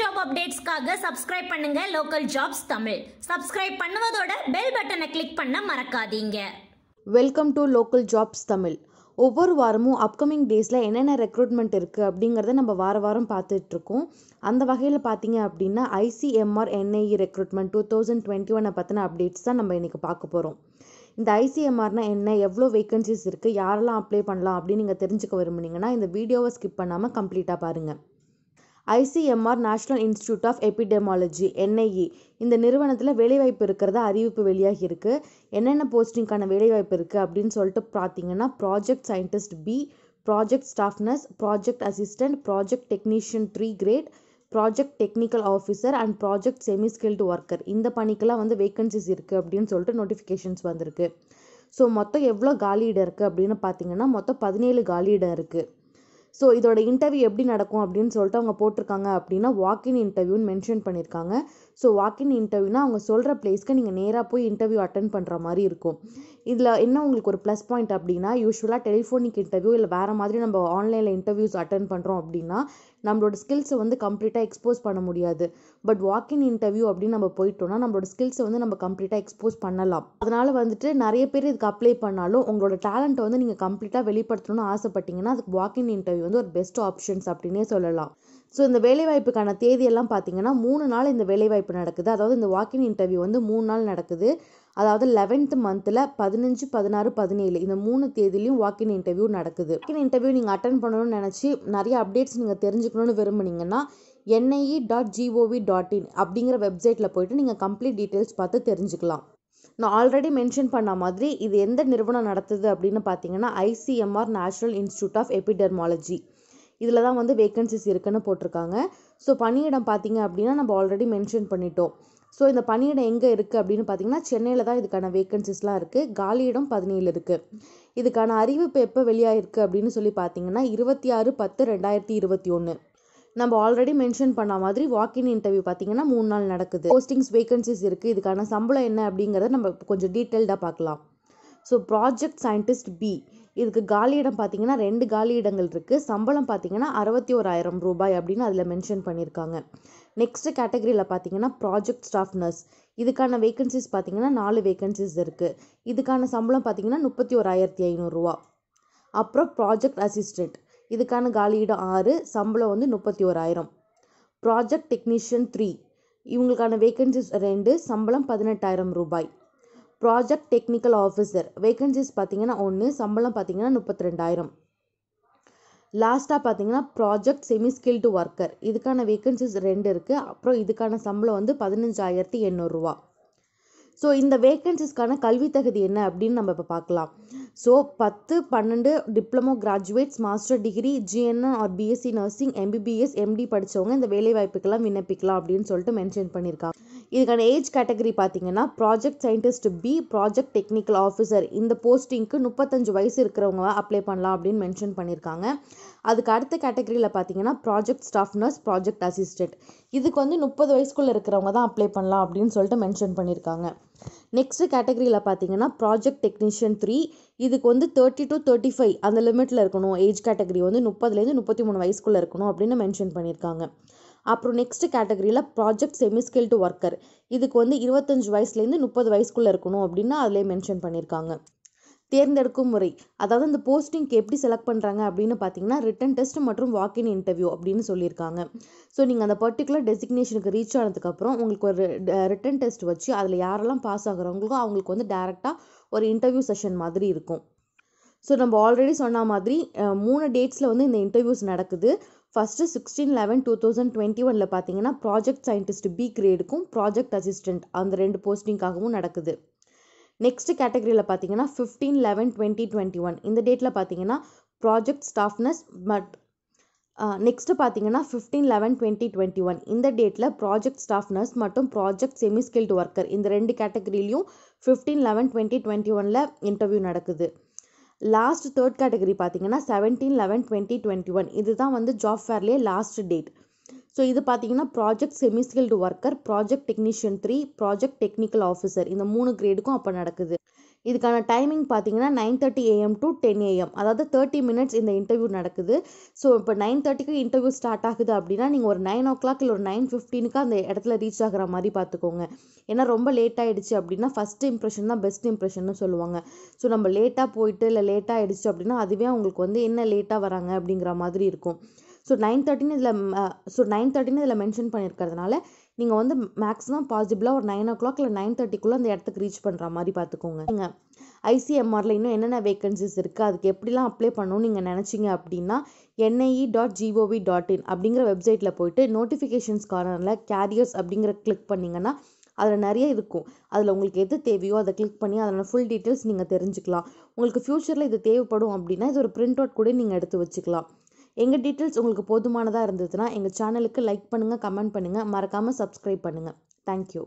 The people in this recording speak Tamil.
ஜாப் அப்டேட்ஸ்க்காக சப்ஸ்கிரைப் பண்ணுங்க லோக்கல் ஜாப்ஸ் தமிழ் சப்ஸ்கிரைப் பண்ணுவதோட பெல் பட்டனை கிளிக் பண்ண மறக்காதீங்க welcome to local jobs Tamil ஒவ்வொரு வாரமும் அப்கமிங் டேஸில் என்னென்ன ரெக்ரூட்மெண்ட் இருக்குது அப்படிங்கிறத நம்ம வார வாரம் பார்த்துட்ருக்கோம் அந்த வகையில் பார்த்தீங்க அப்படின்னா ICMR NIE recruitment two thousand twenty ஒன்னை பற்றின அப்டேட்ஸ் தான் நம்ம இன்றைக்கி பார்க்க போகிறோம் இந்த ஐசிஎம்ஆர்னா என்ன எவ்வளோ வேக்கன்சிஸ் இருக்குது யாரெல்லாம் அப்ளை பண்ணலாம் அப்படின்னு நீங்கள் தெரிஞ்சுக்க விரும்புனீங்கன்னா இந்த வீடியோவை ஸ்கிப் பண்ணாமல் கம்ப்ளீட்டாக பாருங்கள் ICMR national institute of epidemiology NIE இந்த நிறுவனத்தில் வேலைவாய்ப்பு இருக்கிறதா அறிவிப்பு வெளியாகி இருக்குது என்னென்ன போஸ்டிங்க்கான வேலைவாய்ப்பு இருக்குது அப்படின்னு சொல்லிட்டு பார்த்தீங்கன்னா project scientist B project staff nurse project assistant project technician three grade project technical officer and project semi-skilled worker இந்த பணிக்கெல்லாம் வந்து வேக்கன்சிஸ் இருக்குது அப்படின்னு சொல்லிட்டு நோட்டிஃபிகேஷன்ஸ் வந்திருக்கு ஸோ மொத்தம் எவ்வளோ காலியிடம் இருக்குது அப்படின்னு பார்த்தீங்கன்னா மொத்தம் பதினேழு காலியிடம் இருக்குது ஸோ இதோட இன்டர்வியூ எப்படி நடக்கும் அப்படின்னு சொல்லிட்டு அவங்க போட்டிருக்காங்க அப்படின்னா வாக்கின் இன்டர்வியூன்னு மென்ஷன் பண்ணியிருக்காங்க ஸோ வாக்கின் இன்டர்வியூனா அவங்க சொல்கிற பிளேஸ்க்கு நீங்கள் நேராக போய் இன்டர்வியூ அட்டன் பண்ணுற மாதிரி இருக்கும் இதில் என்ன உங்களுக்கு ஒரு ப்ளஸ் பாயிண்ட் அப்படின்னா யூஸ்வலாக டெலிஃபோனிக் இன்டர்வியூ இல்லை வேறு மாதிரி நம்ம ஆன்லைனில் இன்டர்வியூஸ் அட்டன் பண்ணுறோம் அப்படின்னா நம்மளோட ஸ்கில்ஸை வந்து கம்ப்ளீட்டாக எக்ஸ்போஸ் பண்ண முடியாது பட் வாக்கின் இன்டர்வியூ அப்படின்னு நம்ம போயிட்டோம்னா நம்மளோட ஸ்கில்ஸை வந்து நம்ம கம்ப்ளீட்டாக எக்ஸ்போஸ் பண்ணலாம் அதனால் வந்துட்டு நிறைய பேர் இதுக்கு அப்ளை பண்ணாலும் உங்களோட டேலண்ட்டை வந்து நீங்கள் கம்ப்ளீட்டாக வெளிப்படுத்தணும்னு ஆசைப்பட்டீங்கன்னா அதுக்கு வாக்கின் இன்டர்வியூ வந்து ஒரு பெஸ்ட் ஆப்ஷன்ஸ் அப்படின்னே சொல்லலாம் ஸோ இந்த வேலைவாய்ப்புக்கான தேதியெல்லாம் பார்த்தீங்கன்னா மூணு நாள் இந்த வேலைவாய்ப்பு நடக்குது அதாவது இந்த வாக்கின் இன்டர்வியூ வந்து மூணு நாள் நடக்குது அதாவது லெவன்த் மந்த்தில் பதினஞ்சு பதினாறு பதினேழு இந்த மூணு தேதியிலையும் வாக்கின் இன்டர்வியூ நடக்குது வாக்கின் இன்டர்வியூ நீங்கள் அட்டன் பண்ணணும்னு நினச்சி நிறைய அப்டேட்ஸ் நீங்கள் தெரிஞ்சுக்கணும்னு விரும்புனீங்கன்னா NIE dot gov dot in அப்படிங்கிற வெப்சைட்டில் போயிட்டு நீங்கள் கம்ப்ளீட் டீட்டெயில்ஸ் பார்த்து தெரிஞ்சுக்கலாம் நான் ஆல்ரெடி மென்ஷன் பண்ண மாதிரி இது எந்த நிறுவனம் நடத்துது அப்படின்னு பார்த்தீங்கன்னா ICMR national institute of epidemiology இதில் தான் வந்து வேக்கன்சிஸ் இருக்குன்னு போட்டிருக்காங்க ஸோ பணியிடம் பார்த்தீங்க அப்படின்னா நம்ம ஆல்ரெடி மென்ஷன் பண்ணிட்டோம் ஸோ இந்த பணியிடம் எங்கே இருக்குது அப்படின்னு பார்த்தீங்கன்னா சென்னையில் தான் இதுக்கான வேக்கன்சிஸ்லாம் இருக்குது காலியிடம் பதினேழு இருக்குது இதுக்கான அறிவிப்பு எப்போ வெளியாகிருக்கு அப்படின்னு சொல்லி பார்த்தீங்கன்னா இருபத்தி ஆறு பத்து ரெண்டாயிரத்தி இருபத்தி ஒன்று நம்ம ஆல்ரெடி மென்ஷன் பண்ண மாதிரி வாக்கின் இன்டர்வியூ பார்த்தீங்கன்னா மூணு நாள் நடக்குது போஸ்டிங்ஸ் வேகன்சிஸ் இருக்குது இதுக்கான சம்பளம் என்ன அப்படிங்கிறத நம்ம கொஞ்சம் டீட்டெயில்டாக பார்க்கலாம் ஸோ ப்ராஜெக்ட் சயின்டிஸ்ட் பி இதுக்கு காலியிடம் பார்த்தீங்கன்னா ரெண்டு காலி இடங்கள் இருக்குது சம்பளம் பார்த்தீங்கன்னா அறுபத்தி ஓராயிரம் ரூபாய் அப்படின்னு அதில் மென்ஷன் பண்ணியிருக்காங்க நெக்ஸ்ட்டு கேட்டகரியில் பார்த்தீங்கன்னா ப்ராஜெக்ட் ஸ்டாஃப் நர்ஸ் இதுக்கான வேகன்சிஸ் பார்த்தீங்கன்னா நாலு வேகன்சிஸ் இருக்குது இதுக்கான சம்பளம் பார்த்தீங்கன்னா முப்பத்தி ஓராயிரத்தி ஐநூறுரூவா அப்புறம் ப்ராஜெக்ட் அசிஸ்டண்ட் இதுக்கான காலியிடம் ஆறு சம்பளம் வந்து முப்பத்தி ஓராயிரம் ப்ராஜெக்ட் டெக்னீஷியன் த்ரீ இவங்களுக்கான வேகன்சிஸ் ரெண்டு சம்பளம் பதினெட்டாயிரம் ரூபாய் ப்ராஜெக்ட் டெக்னிக்கல் ஆஃபீஸர் வேகன்சிஸ் பார்த்தீங்கன்னா ஒன்று சம்பளம் பார்த்தீங்கன்னா முப்பத்தி ரெண்டாயிரம் லாஸ்ட்டாக பார்த்தீங்கன்னா ப்ராஜெக்ட் செமி ஸ்கில்டு ஒர்க்கர் இதுக்கான வேகன்சிஸ் ரெண்டு இருக்குது அப்புறம் இதுக்கான சம்பளம் வந்து பதினஞ்சாயிரத்தி எண்ணூறுரூவா ஸோ இந்த வேக்கன்சிஸ்க்கான கல்வி தகுதி என்ன அப்படின்னு நம்ம இப்போ பார்க்கலாம் ஸோ பத்து பன்னெண்டு diploma graduates master degree GNM or BSc nursing MBBS MD படித்தவங்க இந்த வேலை வாய்ப்புக்கெல்லாம் விண்ணப்பிக்கலாம் அப்படின்னு சொல்லிட்டு மென்ஷன் பண்ணியிருக்காங்க இதுக்கான ஏஜ் கேட்டகரி பார்த்தீங்கன்னா project scientist B project technical officer இந்த போஸ்டிங்க்கு முப்பத்தஞ்சு வயசு இருக்கிறவங்க அப்ளை பண்ணலாம் அப்படின்னு மென்ஷன் பண்ணியிருக்காங்க அதுக்கு அடுத்த கேட்டகரியில் பார்த்தீங்கன்னா project staff nurse project assistant இதுக்கு வந்து முப்பது வயசுக்குள்ளே இருக்கிறவங்க தான் அப்ளை பண்ணலாம் அப்படின்னு சொல்லிட்டு மென்ஷன் பண்ணியிருக்காங்க நெக்ஸ்ட் கேட்டகரியில் பார்த்தீங்கன்னா ப்ராஜெக்ட் டெக்னீஷியன் த்ரீ இதுக்கு வந்து தேர்ட்டி டு தேர்ட்டி ஃபைவ் அந்த லிமிட்டில் இருக்கணும் ஏஜ் கேட்டகரி வந்து முப்பதுலேருந்து முப்பத்தி மூணு வயசுக்குள்ளே இருக்கணும் அப்படின்னு மென்ஷன் பண்ணியிருக்காங்க அப்புறம் நெக்ஸ்ட் கேட்டகரியில் ப்ராஜெக்ட் செமி ஸ்கில்டு ஒர்க்கர் இதுக்கு வந்து இருபத்தஞ்சு வயசுலேருந்து முப்பது வயசுக்குள்ளே இருக்கணும் அப்படின்னு அதிலே மென்ஷன் பண்ணியிருக்காங்க தேர்ந்தெடுக்கும் முறை அதாவது இந்த போஸ்டிங்க்கு எப்படி செலக்ட் பண்ணுறாங்க அப்படின்னு பார்த்தீங்கன்னா ரிட்டன் டெஸ்ட் மற்றும் வாக்கின் இன்டர்வியூ அப்படின்னு சொல்லியிருக்காங்க ஸோ நீங்கள் அந்த பர்டிகுலர் டெசிக்னேஷனுக்கு ரீச் ஆனதுக்கப்புறம் உங்களுக்கு ஒரு ரிட்டன் டெஸ்ட் வச்சு அதில் யாரெல்லாம் பாஸ் ஆகுறவங்களோ அவங்களுக்கு வந்து டேரெக்டாக ஒரு இன்டர்வியூ செஷன் மாதிரி இருக்கும் ஸோ நம்ம ஆல்ரெடி சொன்ன மாதிரி மூணு டேட்ஸில் வந்து இந்த இன்டர்வியூஸ் நடக்குது first sixteen eleven two thousand twenty ஒனில் பார்த்தீங்கன்னா ப்ராஜெக்ட் சயின்டிஸ்ட் பி கிரேடுக்கும் ப்ராஜெக்ட் அசிஸ்டண்ட் அந்த ரெண்டு போஸ்டிங்காகவும் நடக்குது நெக்ஸ்ட் கேட்டகரியில் பார்த்தீங்கன்னா fifteen eleven twenty twenty one இந்த டேட்டில் பார்த்தீங்கன்னா ப்ராஜெக்ட் ஸ்டாஃப்னஸ் பட் நெக்ஸ்ட்டு பார்த்தீங்கன்னா fifteen eleven twenty twenty one இந்த டேட்டில் ப்ராஜெக்ட் ஸ்டாஃப் நர்ஸ் மற்றும் ப்ராஜெக்ட் செமிஸ்கில்டு ஒர்க்கர் இந்த ரெண்டு கேட்டகரியிலையும் ஃபிஃப்டீன் லெவன் டுவெண்ட்டி டுவெண்ட்டி ஒனில் இன்டர்வியூ நடக்குது லாஸ்ட் தேர்ட் கேட்டகரி பார்த்தீங்கன்னா seventeen eleven twenty twenty one இதுதான் வந்து ஜாப் ஃபேர்லேயே லாஸ்ட் டேட் ஸோ இது பார்த்தீங்கன்னா project semi-skilled worker project technician three project technical officer இந்த மூணு கிரேடுக்கும் அப்போ நடக்குது இதுக்கான டைமிங் பார்த்தீங்கன்னா nine thirty AM to ten AM அதாவது தேர்ட்டி மினிட்ஸ் இந்த இன்டர்வியூ நடக்குது ஸோ இப்போ நைன் தேர்ட்டிக்கு இன்டர்வியூ ஸ்டார்ட் ஆகுது அப்படின்னா நீங்கள் ஒரு நைன் ஓ கிளாக் இல்லை ஒரு நைன் ஃபிஃப்டீனுக்கு அந்த இடத்துல ரீச் ஆகிற மாதிரி பார்த்துக்கோங்க ஏன்னா ரொம்ப லேட் ஆகிடுச்சு அப்படின்னா ஃபஸ்ட் இம்ப்ரெஷன் தான் பெஸ்ட் இம்ப்ரெஷன் சொல்லுவாங்க ஸோ நம்ம லேட்டாக போயிட்டு இல்லை லேட்டாக ஆகிடுச்சு அப்படின்னா அதுவே அவங்களுக்கு வந்து என்ன லேட்டாக வராங்க அப்படிங்கிற மாதிரி இருக்கும் ஸோ நைன் தேர்ட்டின்னு இதில் ஸோ நைன் தேர்ட்டின்னு இதில் மென்ஷன் பண்ணியிருக்கிறதுனால நீங்கள் வந்து மேக்ஸிமம் பாசிபிளாக ஒரு நைன் ஓ கிளாக் இல்லை நைன் தேர்ட்டிக்குள்ளே அந்த இடத்துக்கு ரீச் பண்ணுற மாதிரி பார்த்துக்கோங்க நீங்கள் ஐசிஎம்ஆரில் இன்னும் என்னென்ன வேகன்சிஸ் இருக்குது அதுக்கு எப்படிலாம் அப்ளை பண்ணணும்னு நீங்கள் நினச்சிங்க அப்படின்னா NIE dot gov dot in அப்படிங்கிற வெப்சைட்டில் போயிட்டு நோட்டிஃபிகேஷன்ஸ் கார்னரில் கேரியர்ஸ் அப்படிங்கிற கிளிக் பண்ணிங்கன்னா அதில் நிறைய இருக்கும் அதில் உங்களுக்கு எது தேவையோ அதை கிளிக் பண்ணி அதில் ஃபுல் டீட்டெயில்ஸ் நீங்கள் தெரிஞ்சுக்கலாம் உங்களுக்கு ஃப்யூச்சரில் இது தேவைப்படும் அப்படின்னா இது ஒரு பிரிண்ட் அவுட் கூட நீங்கள் எடுத்து வச்சுக்கலாம் எங்கள் டீட்டெயில்ஸ் உங்களுக்கு போதுமானதாக இருந்ததுன்னா எங்கள் சேனலுக்கு லைக் பண்ணுங்கள் கமெண்ட் பண்ணுங்கள் மறக்காமல் சப்ஸ்கிரைப் பண்ணுங்கள் தேங்க்யூ